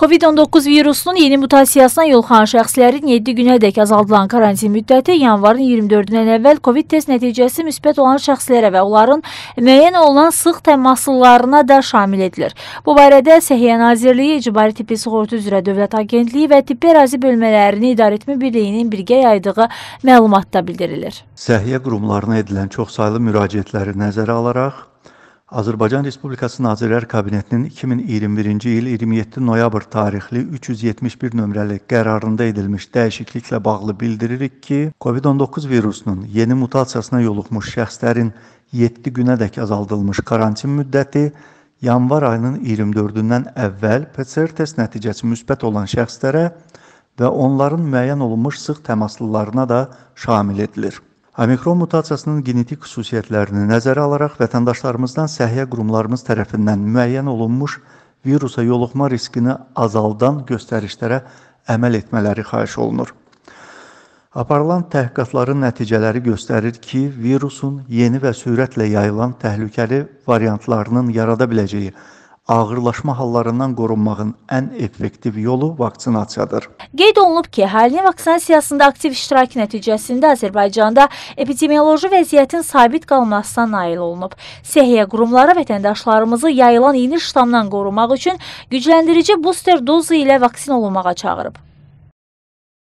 Covid-19 virusunun yeni mutasiyasına yolxan şəxslərin 7 günədək azaldılan karantin müddəti yanvarın 24-dən əvvəl Covid test nəticəsi müsbət olan şəxslərə və onların müəyyən olunan sıx təmaslılarına da şamil edilir. Bu barədə Səhiyyə Nazirliyi, İcbari Tibbi Sığorta üzrə Dövlət Agentliyi və Tibbi Ərazi Bölmələrini İdarəetmə Birliyinin birgə yaydığı məlumatda bildirilir. Səhiyyə qurumlarına edilən çoxsaylı müraciətləri nəzərə alaraq Azərbaycan Respublikası Nazirlər Kabinetinin 2021-ci il 27 noyabr tarixli 371 nömrəli qərarında edilmiş dəyişikliklə bağlı bildiririk ki, COVID-19 virusunun yeni mutasiyasına yoluxmuş şəxslərin 7 günədək azaldılmış karantin müddəti yanvar ayının 24-dən əvvəl PCR test nəticəsi müsbət olan şəxslərə və onların müəyyən olunmuş sıx təmaslılarına da şamil edilir. Omikron mutasiyasının genetik xüsusiyyətlərini nəzərə alaraq vətəndaşlarımızdan səhiyyə qurumlarımız tərəfindən müəyyən olunmuş virusa yoluxma riskini azaldan göstərişlərə əməl etmələri xahiş olunur. Aparılan təhqiqatların nəticələri göstərir ki, virusun yeni və sürətlə yayılan təhlükəli variantlarının yarada biləcəyi ağırlaşma hallarından qorunmağın ən effektiv yolu vaksinasiyadır. Qeyd olunub ki, əhalinin vaksinasiyasında aktiv iştirak nəticəsində Azərbaycanda epidemioloji vəziyyətin sabit qalmasına nail olunub. Səhiyyə qurumları vətəndaşlarımızı yayılan yeni ştamdan qorumaq üçün gücləndirici booster dozu ilə vaksin olunmağa çağırıb.